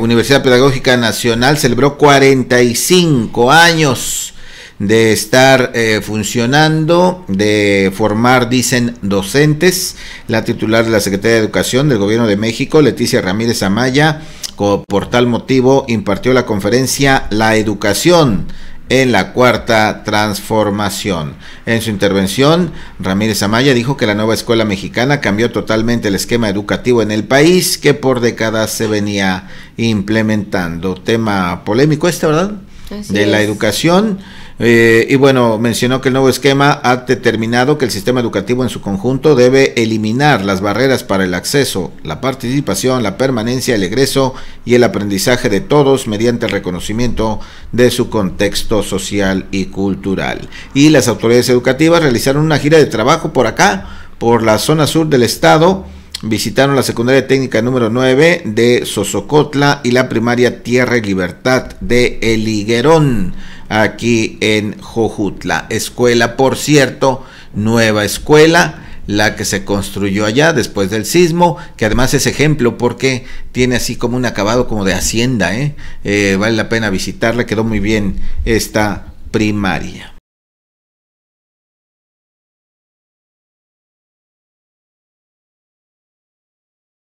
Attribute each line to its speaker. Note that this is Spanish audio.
Speaker 1: Universidad Pedagógica Nacional celebró 45 años de estar eh, funcionando, de formar, dicen, docentes. La titular de la Secretaría de Educación del Gobierno de México, Leticia Ramírez Amaya, por tal motivo impartió la conferencia La Educación en la cuarta transformación. En su intervención, Ramírez Amaya dijo que la nueva escuela mexicana cambió totalmente el esquema educativo en el país que por décadas se venía implementando. Tema polémico este, ¿verdad? de la educación. Eh, y bueno, mencionó que el nuevo esquema ha determinado que el sistema educativo en su conjunto debe eliminar las barreras para el acceso, la participación, la permanencia, el egreso y el aprendizaje de todos mediante el reconocimiento de su contexto social y cultural. Y las autoridades educativas realizaron una gira de trabajo por acá, por la zona sur del estado visitaron la secundaria técnica número 9 de Sosocotla y la primaria Tierra y Libertad de El Higuerón aquí en Jojutla. Escuela, por cierto, nueva escuela la que se construyó allá después del sismo, que además es ejemplo porque tiene así como un acabado como de
Speaker 2: hacienda, ¿eh? Eh, vale la pena visitarla, quedó muy bien esta primaria.